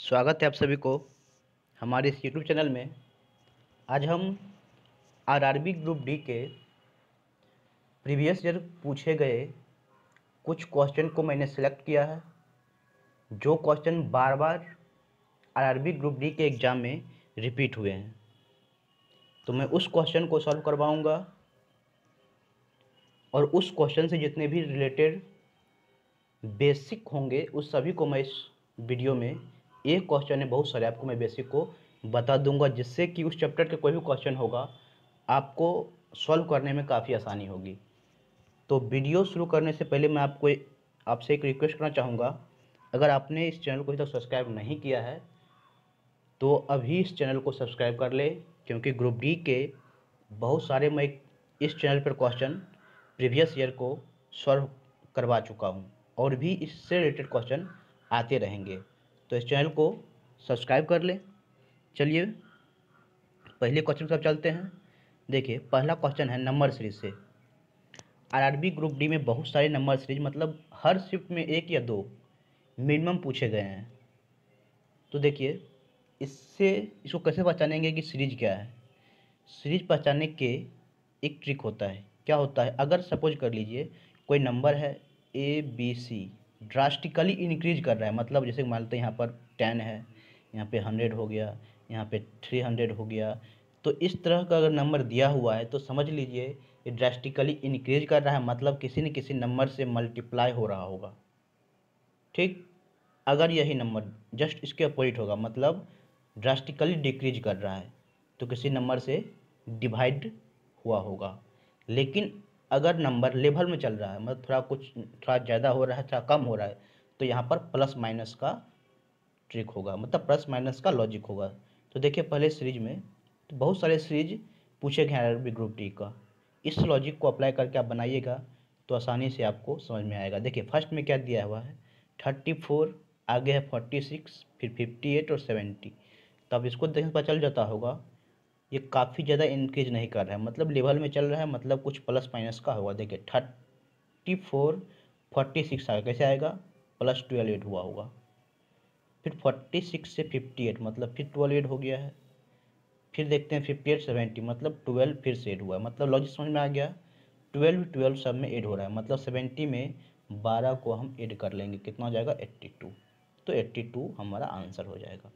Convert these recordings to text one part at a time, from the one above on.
स्वागत है आप सभी को हमारे इस यूट्यूब चैनल में आज हम आरआरबी ग्रुप डी के प्रीवियस ईयर पूछे गए कुछ क्वेश्चन को मैंने सेलेक्ट किया है जो क्वेश्चन बार बार आरआरबी ग्रुप डी के एग्ज़ाम में रिपीट हुए हैं तो मैं उस क्वेश्चन को सॉल्व करवाऊंगा और उस क्वेश्चन से जितने भी रिलेटेड बेसिक होंगे उस सभी को मैं इस वीडियो में एक क्वेश्चन है बहुत सारे आपको मैं बेसिक को बता दूंगा जिससे कि उस चैप्टर का कोई भी क्वेश्चन होगा आपको सॉल्व करने में काफ़ी आसानी होगी तो वीडियो शुरू करने से पहले मैं आपको आपसे एक रिक्वेस्ट करना चाहूँगा अगर आपने इस चैनल को अभी तक सब्सक्राइब नहीं किया है तो अभी इस चैनल को सब्सक्राइब कर ले क्योंकि ग्रुप डी के बहुत सारे मैं इस चैनल पर क्वेश्चन प्रीवियस ईयर को सॉल्व करवा चुका हूँ और भी इससे रिलेटेड क्वेश्चन आते रहेंगे तो इस चैनल को सब्सक्राइब कर लें चलिए पहले क्वेश्चन सब चलते हैं देखिए पहला क्वेश्चन है नंबर सीरीज से आरआरबी ग्रुप डी में बहुत सारे नंबर सीरीज मतलब हर शिफ्ट में एक या दो मिनिमम पूछे गए हैं तो देखिए इससे इसको कैसे पहचानेंगे कि सीरीज क्या है सीरीज पहचानने के एक ट्रिक होता है क्या होता है अगर सपोज कर लीजिए कोई नंबर है A B C drastically increase कर रहा है मतलब जैसे मान लेते हैं यहाँ पर टेन है यहाँ पे हंड्रेड हो गया यहाँ पे थ्री हंड्रेड हो गया तो इस तरह का अगर नंबर दिया हुआ है तो समझ लीजिए ये ड्रास्टिकली इंक्रीज कर रहा है मतलब किसी न किसी नंबर से मल्टीप्लाई हो रहा होगा ठीक अगर यही नंबर जस्ट इसके अपोजिट होगा मतलब ड्रास्टिकली डिक्रीज कर रहा है तो किसी नंबर से डिवाइड हुआ होगा लेकिन अगर नंबर लेवल में चल रहा है मतलब थोड़ा कुछ थोड़ा ज़्यादा हो रहा है थोड़ा कम हो रहा है तो यहाँ पर प्लस माइनस का ट्रिक होगा मतलब प्लस माइनस का लॉजिक होगा तो देखिए पहले सीरीज में तो बहुत सारे सीरीज पूछे गए हैं अरबी ग्रुप डी का इस लॉजिक को अप्लाई करके आप बनाइएगा तो आसानी से आपको समझ में आएगा देखिए फर्स्ट में क्या दिया हुआ है थर्टी फोर आगे है फोर्टी सिक्स फिर फिफ्टी एट और सेवेंटी तो अब इसको देखने पता चल जाता होगा ये काफ़ी ज़्यादा इंक्रीज नहीं कर रहा है मतलब लेवल में चल रहा है मतलब कुछ प्लस माइनस का होगा देखिए थर्टी फोर फोर्टी सिक्स आएगा कैसे आएगा प्लस ट्वेल्व एट हुआ होगा फिर फोर्टी सिक्स से फिफ्टी एट मतलब फिर ट्वेल्व एट हो गया है फिर देखते हैं फिफ्टी एट सेवेंटी मतलब ट्वेल्व फिर से एड हुआ है मतलब लॉजिक समझ में आ गया ट्वेल्व ट्वेल्व सब में एड हो रहा है मतलब सेवेंटी में बारह को हम एड कर लेंगे कितना हो जाएगा एट्टी टू तो एट्टी टू हमारा आंसर हो जाएगा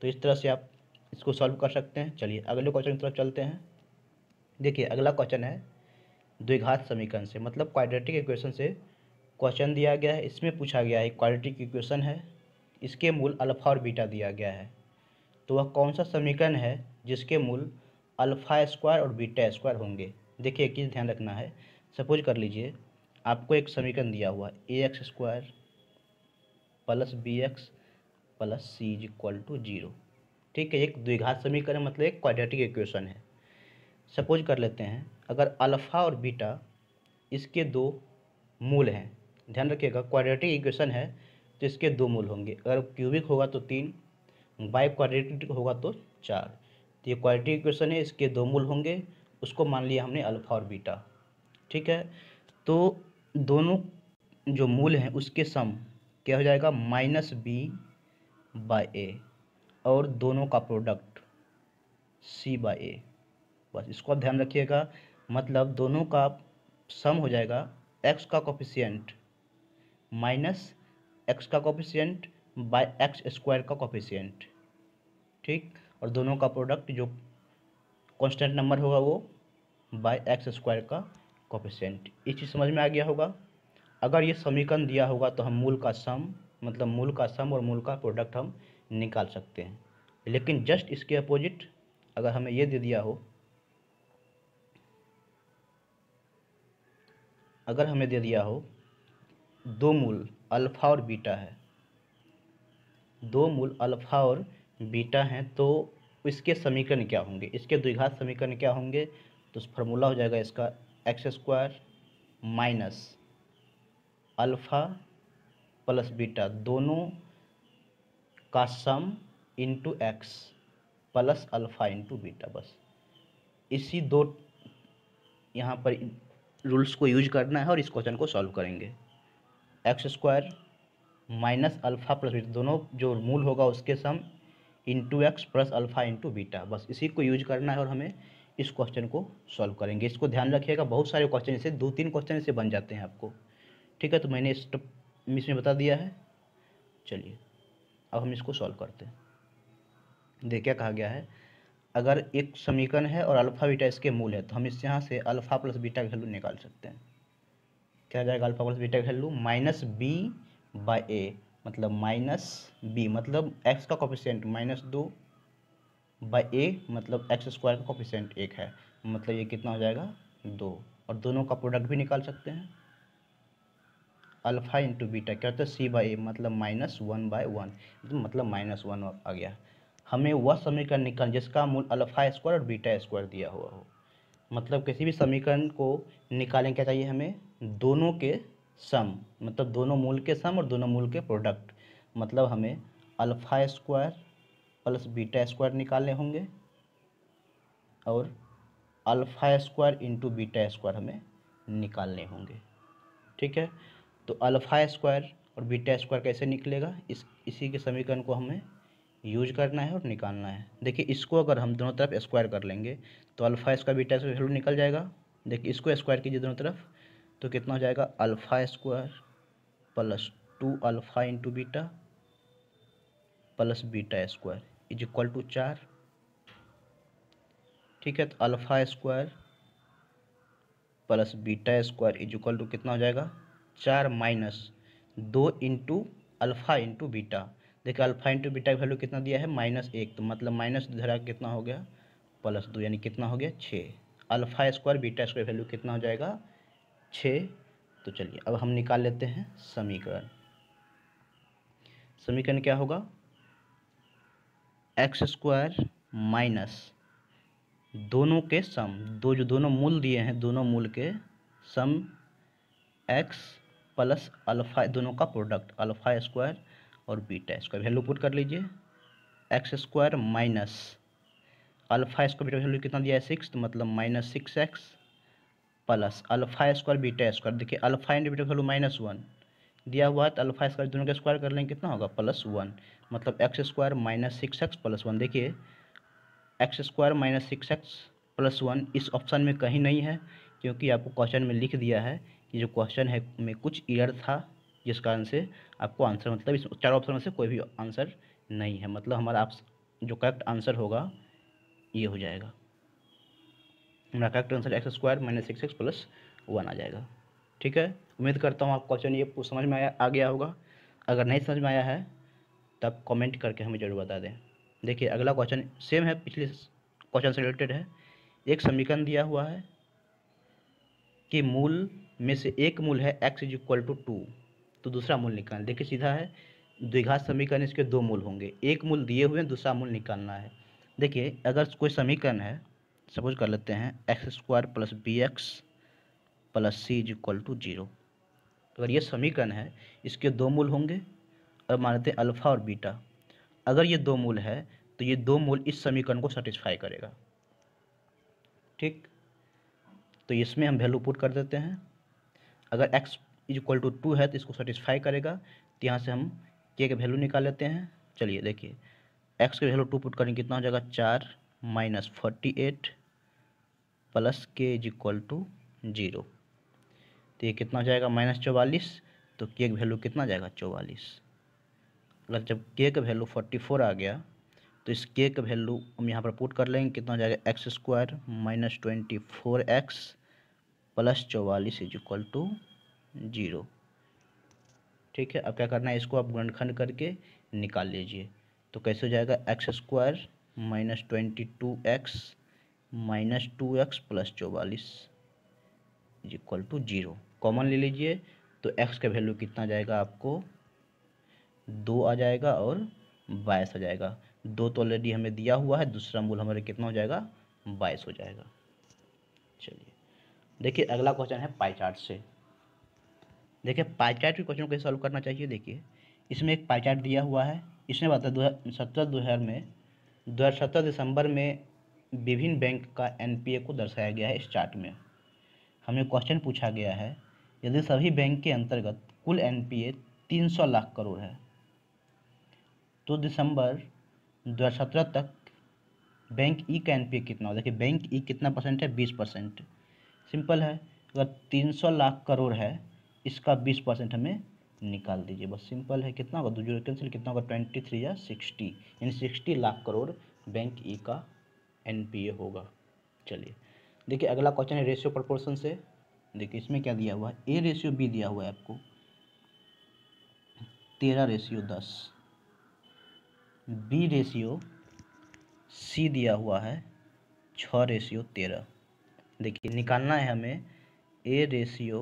तो इस तरह से आप इसको सॉल्व कर सकते हैं चलिए अगले क्वेश्चन की तरफ चलते हैं देखिए अगला क्वेश्चन है द्विघात समीकरण से मतलब क्वाड्रेटिक इक्वेशन से क्वेश्चन दिया गया है इसमें पूछा गया है क्वाड्रेटिक इक्वेशन है इसके मूल अल्फा और बीटा दिया गया है तो वह कौन सा समीकरण है जिसके मूल अल्फ़ा स्क्वायर और बीटा स्क्वायर होंगे देखिए एक चीज़ ध्यान रखना है सपोज कर लीजिए आपको एक समीकरण दिया हुआ a x square plus B x plus c is equal to zero ठीक है एक द्विघात समीकरण मतलब एक क्वाड्रेटिक इक्वेशन है सपोज कर लेते हैं अगर अल्फ़ा और बीटा इसके दो मूल हैं ध्यान रखिएगा क्वाड्रेटिक इक्वेशन है तो इसके दो मूल होंगे अगर क्यूबिक होगा तो तीन बाई क्वाड्रेटिक होगा तो चार तो ये क्वाड्रेटिक इक्वेशन है इसके दो मूल होंगे उसको मान लिया हमने अल्फ़ा और बीटा ठीक है तो दोनों जो मूल हैं उसके सम क्या हो जाएगा माइनस बी बाय ए और दोनों का प्रोडक्ट सी बाई ए बस इसको आप ध्यान रखिएगा मतलब दोनों का सम हो जाएगा एक्स का कॉफिशियंट माइनस एक्स का कॉफिशियंट बाय एक्स स्क्वायर का कॉफिशियंट ठीक और दोनों का प्रोडक्ट जो कांस्टेंट नंबर होगा वो बाय एक्स स्क्वायर का कॉफिशियंट ये चीज़ समझ में आ गया होगा अगर ये समीकरण दिया होगा तो हम मूल का सम मतलब मूल का सम और मूल का प्रोडक्ट हम निकाल सकते हैं लेकिन जस्ट इसके अपोजिट अगर हमें ये दे दिया हो अगर हमें दे दिया हो दो मूल अल्फ़ा और बीटा है दो मूल अल्फ़ा और बीटा हैं तो इसके समीकरण क्या होंगे इसके द्विघात समीकरण क्या होंगे तो फॉर्मूला हो जाएगा इसका x square minus alpha plus beta दोनों का sum into x plus alpha into beta बस इसी दो यहाँ पर रूल्स को यूज करना है और इस क्वेश्चन को सॉल्व करेंगे x square minus alpha plus दोनों जो मूल होगा उसके sum into x plus alpha into beta बस इसी को यूज करना है और हमें इस क्वेश्चन को सॉल्व करेंगे इसको ध्यान रखिएगा बहुत सारे क्वेश्चन इसे दो तीन क्वेश्चन इसे बन जाते हैं आपको ठीक है तो मैंने इस मिस में बता दिया है चलिए अब हम इसको सॉल्व करते हैं देखिए कहा गया है अगर एक समीकरण है और अल्फा बीटा इसके मूल है तो हम इस यहाँ से अल्फा प्लस बीटा का वैल्यू निकाल सकते हैं क्या जाएगा अल्फा प्लस बीटा का value minus b by a मतलब माइनस बी मतलब एक्स का कॉफिशेंट माइनस दो बाई ए मतलब एक्स स्क्वायर का कॉपिशेंट एक है मतलब ये कितना हो जाएगा दो और दोनों का प्रोडक्ट भी निकाल सकते हैं अल्फ़ा इंटू बीटा क्या होता है सी बाई ए मतलब माइनस वन बाय वन मतलब माइनस वन आ गया हमें वह समीकरण निकाल जिसका मूल अल्फ़ा स्क्वायर और बीटा स्क्वायर दिया हुआ हो मतलब किसी भी समीकरण को निकालें क्या चाहिए हमें दोनों के सम मतलब दोनों मूल के सम और दोनों मूल के प्रोडक्ट मतलब हमें alpha square plus beta square निकालने होंगे और alpha square into beta square हमें निकालने होंगे ठीक है तो अल्फ़ा स्क्वायर और बीटा स्क्वायर कैसे निकलेगा इस इसी के समीकरण को हमें यूज करना है और निकालना है देखिए इसको अगर हम दोनों तरफ स्क्वायर कर लेंगे तो alpha square beta square value निकल जाएगा देखिए इसको स्क्वायर कीजिए दोनों तरफ तो कितना हो जाएगा alpha square plus two alpha into beta plus beta square is equal to चार ठीक है तो alpha square plus beta square is equal to कितना हो जाएगा चार माइनस दो इंटू अल्फ़ा इंटू बीटा देखिए अल्फ़ा इंटू बीटा की वैल्यू कितना दिया है माइनस एक तो मतलब माइनस धरा कितना हो गया प्लस दो यानी कितना हो गया छः alpha square beta square value कितना हो जाएगा छः तो चलिए अब हम निकाल लेते हैं समीकरण समीकरण क्या होगा एक्स स्क्वायर माइनस दोनों के सम दो जो दोनों मूल दिए हैं दोनों मूल के सम एक्स प्लस अल्फा दोनों का प्रोडक्ट अल्फा स्क्वायर और बीटा स्क्वायर वैल्यू पुट कर लीजिए x square minus alpha square beta value कितना दिया है सिक्स तो मतलब minus six x plus alpha square beta square देखिए alpha and beta value minus one दिया हुआ है तो अल्फा स्क्वायर दोनों का स्क्वायर कर लेंगे कितना होगा प्लस वन मतलब x square minus six x plus one देखिए x square minus six x plus one इस ऑप्शन में कहीं नहीं है क्योंकि आपको क्वेश्चन में लिख दिया है ये जो क्वेश्चन है में कुछ ईयर था जिस कारण से आपको आंसर मतलब इस चार ऑप्शन में से कोई भी आंसर नहीं है मतलब हमारा आप जो करेक्ट आंसर होगा ये हो जाएगा हमारा correct answer x square minus six x plus one आ जाएगा ठीक है उम्मीद करता हूँ आप क्वेश्चन ये समझ में आया आ गया होगा अगर नहीं समझ में आया है तो आप कॉमेंट करके हमें ज़रूर बता दें देखिए अगला क्वेश्चन सेम है पिछले क्वेश्चन से रिलेटेड है एक समीकरण दिया हुआ है कि मूल में से एक मूल है x is equal to two तो दूसरा मूल निकालना देखिए सीधा है द्विघात समीकरण इसके दो मूल होंगे एक मूल दिए हुए हैं दूसरा मूल निकालना है देखिए अगर कोई समीकरण है सपोज कर लेते हैं x square plus B x plus c is equal to zero अगर ये समीकरण है इसके दो मूल होंगे और लेते हैं अल्फ़ा और बीटा अगर ये दो मूल है तो ये दो मूल इस समीकरण को सेटिस्फाई करेगा ठीक तो इसमें हम वैल्यू पुट कर देते हैं अगर x is equal to two है तो इसको सेटिस्फाई करेगा तो यहाँ से हम के के वैल्यू निकाल लेते हैं चलिए देखिए एक्स के वैल्यू टू पुट करेंगे कितना हो जाएगा चार minus forty eight plus k is equal to zero तो ये कितना हो जाएगा माइनस चौवालीस तो के वैल्यू कितना जाएगा चौवालीस अगर जब के का वैल्यू फोर्टी फोर आ गया तो इस के का वैल्यू हम यहाँ पर पुट कर लेंगे कितना हो जाएगा x square minus twenty four x plus चौवालीस इज इक्वल टू जीरो ठीक है अब क्या करना है इसको आप गणखंड करके निकाल लीजिए तो कैसे हो जाएगा x square minus twenty two x minus two x plus चौवालीस is equal to zero common ले लीजिए तो एक्स का वैल्यू कितना जाएगा आपको दो आ जाएगा और बाईस आ जाएगा दो तो ऑलरेडी हमें दिया हुआ है दूसरा मूल हमारे कितना हो जाएगा बाईस हो जाएगा चलिए देखिए अगला क्वेश्चन है पाई चार्ट से देखिए पाई चार्ट के क्वेश्चन को सॉल्व करना चाहिए देखिए इसमें एक पाई चार्ट दिया हुआ है इसमें बताया दो सत्रह दो हज़ार में दो हज़ार सत्रह दिसंबर में विभिन्न बैंक का एनपीए को दर्शाया गया है इस चार्ट में हमें क्वेश्चन पूछा गया है यदि सभी बैंक के अंतर्गत कुल तीन सौ लाख करोड़ है तो दिसंबर सत्रह तक बैंक ई e का ए कितना हो देखिए बैंक ई e कितना परसेंट है बीस परसेंट सिंपल है अगर तीन सौ लाख करोड़ है इसका बीस परसेंट हमें निकाल दीजिए बस सिंपल है कितना होगा दो जीरो कैंसिल कितना होगा ट्वेंटी थ्री या सिक्सटी यानी sixty lakh crore bank E e का एन होगा चलिए देखिए अगला क्वेश्चन है रेशियो प्रपोर्सन से देखिए इसमें क्या दिया हुआ है ए रेशियो बी दिया हुआ है आपको तेरह रेशियो दस बी रेशियो सी दिया हुआ है छः रेशियो तेरह देखिए निकालना है हमें A ratio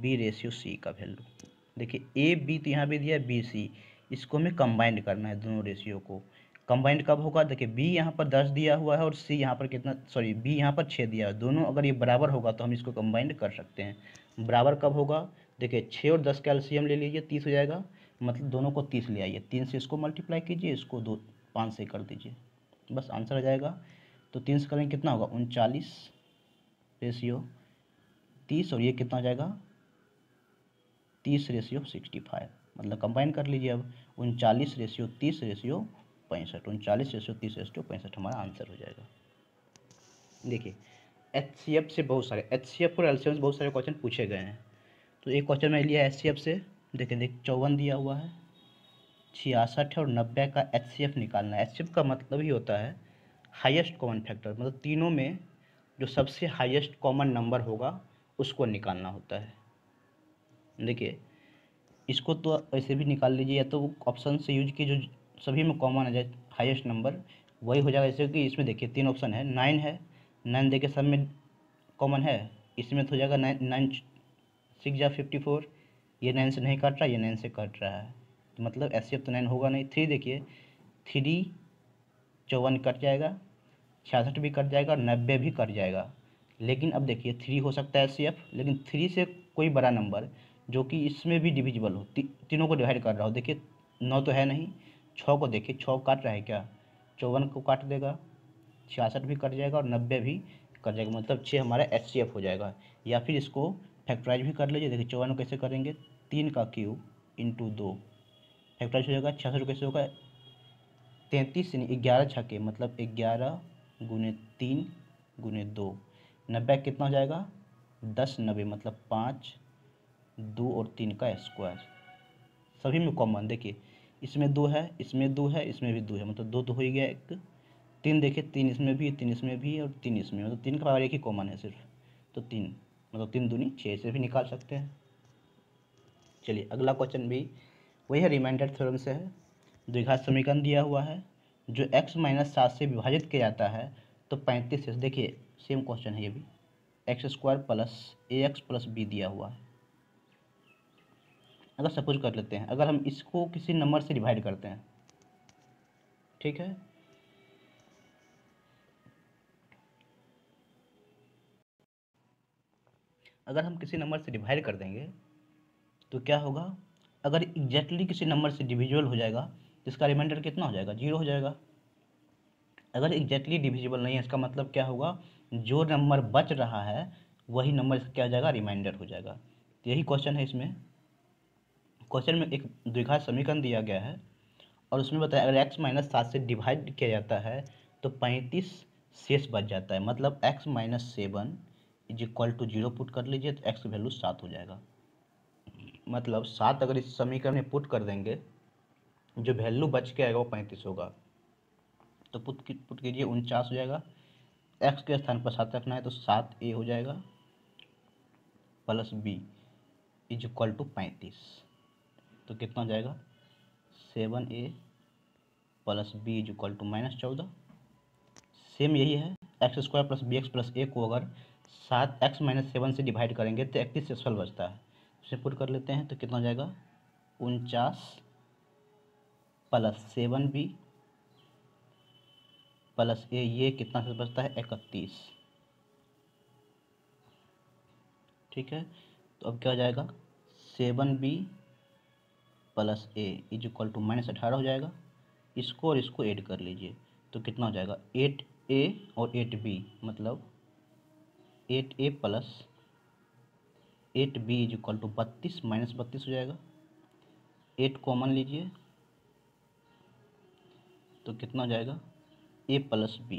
B ratio C का वैल्यू देखिए ए बी तो यहाँ पे दिया बी सी इसको हमें कंबाइंड करना है दोनों रेशियो को कंबाइंड कब होगा देखिए बी यहाँ पर दस दिया हुआ है और सी यहाँ पर कितना सॉरी बी यहाँ पर छः दिया है दोनों अगर ये बराबर होगा तो हम इसको कंबाइंड कर सकते हैं बराबर कब होगा देखिए छः और दस कैल्शियम ले लीजिए तीस हो जाएगा मतलब दोनों को तीस ले आइए तीन से इसको मल्टीप्लाई कीजिए इसको दो पाँच से कर दीजिए बस आंसर आ जाएगा तो तीन से करेंगे कितना होगा उनचालीस रेशियो तीस और ये कितना जाएगा तीस रेशियो सिक्सटी फाइव मतलब कंबाइन कर लीजिए अब उनचालीस रेशियो तीस रेशियो पैंसठ उनचालीस रेशियो तीस रेशियो पैंसठ हमारा आंसर हो जाएगा देखिए एच सी एफ से बहुत सारे एच सी एफ और एल सी एफ से बहुत सारे क्वेश्चन पूछे गए हैं तो एक क्वेश्चन मैंने लिया एच सी एफ से देखें देख चौवन दिया हुआ है छियासठ और नब्बे का एच सी एफ निकालना है एच सी एफ का मतलब ही होता है हाईएस्ट कॉमन फैक्टर मतलब तीनों में जो सबसे हाईएस्ट कॉमन नंबर होगा उसको निकालना होता है देखिए इसको तो ऐसे भी निकाल लीजिए या तो ऑप्शन से यूज की जो सभी में कॉमन आ जाए हाईएस्ट नंबर वही हो जाएगा जैसे कि इसमें देखिए तीन ऑप्शन है नाइन है नाइन देखिए सब में कॉमन है इसमें तो हो जाएगा नाइन नाइन सिक्स या फिफ्टी फोर ये नाइन से नहीं काट रहा ये नाइन से काट रहा है तो मतलब ऐसे तो नाइन होगा नहीं थ्री देखिए थ्री चौवन कट जाएगा छियासठ भी कट जाएगा नब्बे भी कट जाएगा लेकिन अब देखिए थ्री हो सकता है सी एफ लेकिन थ्री से कोई बड़ा नंबर जो कि इसमें भी डिविजिबल हो ती, तीनों को डिवाइड कर रहा हो देखिए नौ तो है नहीं छः को देखिए छः काट रहा है क्या चौवन को काट देगा छियासठ भी कट जाएगा और नब्बे भी कट जाएगा मतलब छः हमारा एच सी एफ हो जाएगा या फिर इसको फैक्ट्राइज भी कर लीजिए देखिए चौवन को कैसे करेंगे तीन का क्यूब इंटू दो फैक्ट्राइज हो जाएगा छियासठ कैसे होगा तैंतीस यानी ग्यारह के मतलब ग्यारह गुने तीन गुने दो नब्बे कितना हो जाएगा दस नब्बे मतलब पाँच दो और तीन का स्क्वायर सभी में कॉमन देखिए इसमें दो है इसमें दो है इसमें भी दो है मतलब दो तो हो ही गया एक तीन देखिए तीन इसमें भी तीन इसमें भी और तीन इसमें मतलब तीन का पावर एक ही कॉमन है सिर्फ तो तीन मतलब तीन दूनी छः से भी निकाल सकते हैं चलिए अगला क्वेश्चन भी वही है रिमाइंडर थ्योरम से है द्विघात समीकरण दिया हुआ है जो एक्स माइनस सात से विभाजित किया जाता है तो पैंतीस से देखिए सेम क्वेश्चन है ये भी X square plus A X plus B दिया हुआ है अगर सपोज कर लेते हैं अगर हम इसको किसी नंबर से डिवाइड करते हैं ठीक है अगर हम किसी नंबर से डिवाइड कर देंगे तो क्या होगा अगर एग्जैक्टली exactly किसी नंबर से डिविजुअल हो जाएगा तो इसका रिमाइंडर कितना हो जाएगा जीरो हो जाएगा अगर एग्जैक्टली डिविजिबल नहीं है इसका मतलब क्या होगा जो नंबर बच रहा है वही नंबर क्या हो जाएगा रिमाइंडर हो जाएगा तो यही क्वेश्चन है इसमें क्वेश्चन में एक द्विघात समीकरण दिया गया है और उसमें बताया अगर एक्स माइनस सात से डिवाइड किया जाता है तो पैंतीस शेष बच जाता है मतलब X minus seven is equal to zero put कर लीजिए तो एक्स वैल्यू सात हो जाएगा मतलब सात अगर इस समीकरण में पुट कर देंगे जो वैल्यू बच के आएगा वो पैंतीस होगा तो पुट पुट कीजिए उनचास हो जाएगा एक्स के स्थान पर सात रखना है तो सात ए हो जाएगा plus B is equal to पैंतीस तो कितना हो जाएगा seven A plus B is equal to minus चौदह सेम यही है X square plus B x plus A को अगर सात एक्स माइनस सेवन से डिवाइड करेंगे तो इकतीस एक्सफल बचता है उसे पुट कर लेते हैं तो कितना हो जाएगा उनचास plus seven B plus A ये कितना से बचता है इकतीस ठीक है तो अब क्या हो जाएगा seven B plus A is equal to minus अठारह हो जाएगा इसको और इसको ऐड कर लीजिए तो कितना हो जाएगा एट ए और एट बी मतलब eight A plus eight B is equal to बत्तीस माइनस बत्तीस हो जाएगा एट कॉमन लीजिए तो कितना जाएगा A plus B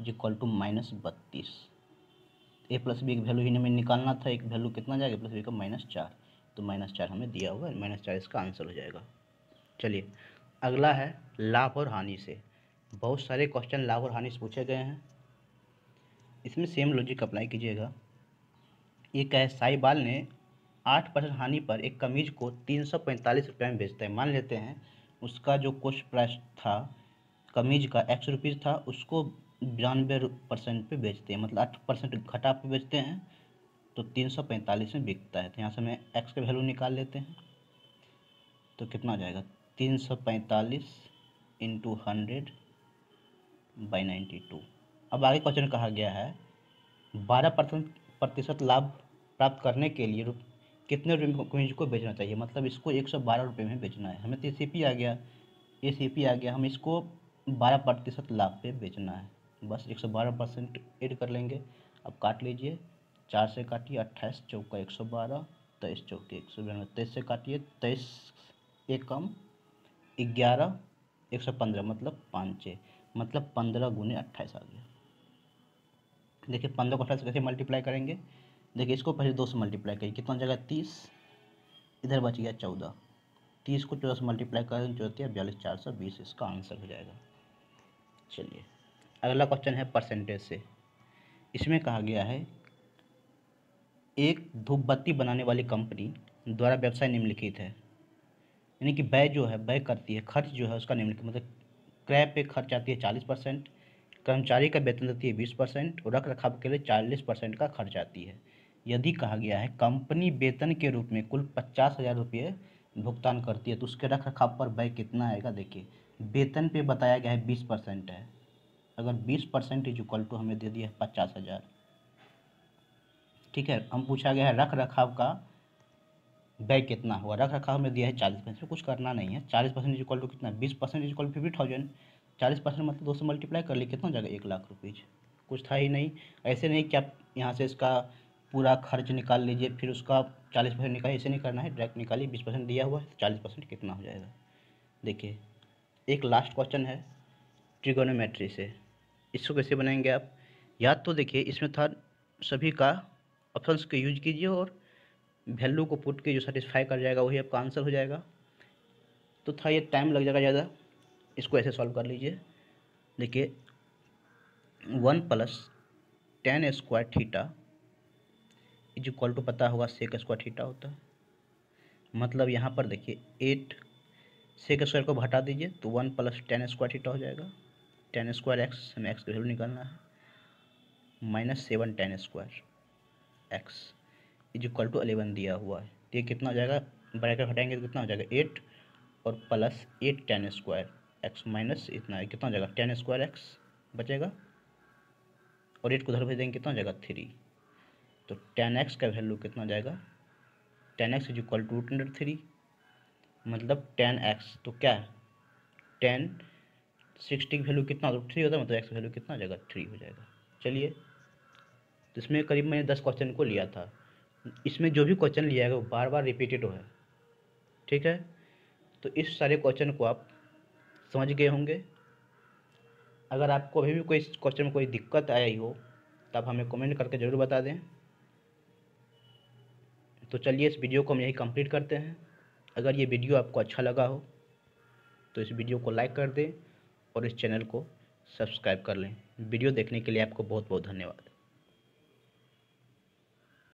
is equal to minus बत्तीस ए प्लस बी एक वैल्यू ही हमें निकालना था एक वैल्यू कितना जाएगा प्लस बी का माइनस चार तो माइनस चार हमें दिया हुआ है माइनस चार इसका आंसर हो जाएगा चलिए अगला है लाभ और हानि से बहुत सारे क्वेश्चन लाभ और हानि से पूछे गए हैं इसमें सेम लॉजिक अप्लाई कीजिएगा ये कहे साई बाल ने आठ परसेंट हानि पर एक कमीज को तीन सौ पैंतालीस रुपये में बेचता है मान लेते हैं उसका जो कोस्ट प्राइस था कमीज का एक्स रुपीज़ था उसको बिरानवे परसेंट पे बेचते हैं मतलब आठ परसेंट घटा पे बेचते हैं तो तीन सौ पैंतालीस में बिकता है तो यहाँ से हमें एक्स का वैल्यू निकाल लेते हैं तो कितना आ जाएगा तीन सौ पैंतालीस into hundred by ninety two अब आगे क्वेश्चन कहा गया है बारह प्रतिशत लाभ प्राप्त करने के लिए कितने रुपये में को बेचना चाहिए मतलब इसको एक सौ बारह रुपये में बेचना है हमें तो ए आ गया ए आ गया हम इसको बारह प्रतिशत लाभ पे बेचना है बस एक सौ बारह परसेंट एड कर लेंगे अब काट लीजिए चार से काटिए अट्ठाईस चौका एक सौ बारह तेईस चौके एक सौ बिरानवे तेईस से काटिए तेईस एकम ग्यारह एक सौ पंद्रह मतलब पाँच मतलब पंद्रह गुने अट्ठाईस आ गया देखिए पंद्रह को अट्ठाईस कैसे मल्टीप्लाई करेंगे देखिए इसको पहले दो से मल्टीप्लाई करिए कितना जगह तीस इधर बच गया चौदह तीस को चौदह से मल्टीप्लाई करें है बयालीस चार सौ बीस इसका आंसर हो जाएगा चलिए अगला क्वेश्चन है परसेंटेज से इसमें कहा गया है एक धूपबत्ती बनाने वाली कंपनी द्वारा व्यवसाय निम्नलिखित है यानी कि व्यय जो है व्यय करती है खर्च जो है उसका निम्नलिखित मतलब क्रय पे खर्च आती है चालीस परसेंट कर्मचारी का वेतन देती है बीस परसेंट और रख रखाव के लिए चालीस परसेंट का खर्च आती है यदि कहा गया है कंपनी वेतन के रूप में कुल पचास हज़ार रुपये भुगतान करती है तो उसके रख रखाव पर व्यय कितना आएगा देखिए वेतन पे बताया गया है बीस परसेंट है अगर बीस परसेंट इज इक्वल टू हमें दे दिया है पचास हज़ार ठीक है हम पूछा गया है रख रखाव का व्यय कितना हुआ रख रखाव में दिया है चालीस परसेंट कुछ करना नहीं है चालीस परसेंट इज इक्वल टू कितना बीस percent is equal fifty thousand चालीस परसेंट मतलब दो सौ मल्टीप्लाई कर लिए कितना हो जाएगा एक लाख रुपीज़ कुछ था ही नहीं ऐसे नहीं कि आप यहाँ से इसका पूरा खर्च निकाल लीजिए फिर उसका चालीस परसेंट निकालिए ऐसे नहीं करना है डायरेक्ट निकालिए बीस परसेंट दिया हुआ है तो चालीस परसेंट कितना हो जाएगा देखिए एक लास्ट क्वेश्चन है ट्रिगोनोमेट्री से इसको कैसे बनाएंगे आप या तो देखिए इसमें था सभी का ऑप्शन का यूज कीजिए और वैल्यू को पुट के जो सेटिस्फाई कर जाएगा वही आपका आंसर हो जाएगा तो था ये टाइम लग जाएगा ज़्यादा इसको ऐसे सॉल्व कर लीजिए देखिए one plus ten square theta is equal to पता होगा सेक स्क्वायर थीटा होता है मतलब यहाँ पर देखिए एट सेक स्क्वायर को हटा दीजिए तो one plus ten square theta हो जाएगा टेन स्क्वायर एक्स हमें एक्स का वैल्यू निकालना है minus seven ten square X is equal to eleven दिया हुआ है तो ये कितना हो जाएगा ब्रैकेट हटाएंगे तो कितना हो जाएगा एट और plus eight ten square X minus इतना कितना हो जाएगा टेन स्क्वायर एक्स बचेगा और एट को उधर भेज देंगे कितना हो जाएगा थ्री तो टेन एक्स का वैल्यू कितना हो जाएगा ten X is equal to root three मतलब टेन एक्स तो क्या है टेन सिक्सटी वैल्यू कितना रूट तो थ्री होता है मतलब एक्स वैल्यू कितना हो जाएगा थ्री हो जाएगा चलिए तो इसमें करीब मैंने दस क्वेश्चन को लिया था इसमें जो भी क्वेश्चन लिया है वो बार बार रिपीटेड है ठीक है तो इस सारे क्वेश्चन को आप समझ गए होंगे अगर आपको अभी भी कोई क्वेश्चन में कोई दिक्कत आई हो तो आप हमें कमेंट करके ज़रूर बता दें तो चलिए इस वीडियो को हम यही कंप्लीट करते हैं अगर ये वीडियो आपको अच्छा लगा हो तो इस वीडियो को लाइक कर दें और इस चैनल को सब्सक्राइब कर लें वीडियो देखने के लिए आपको बहुत बहुत धन्यवाद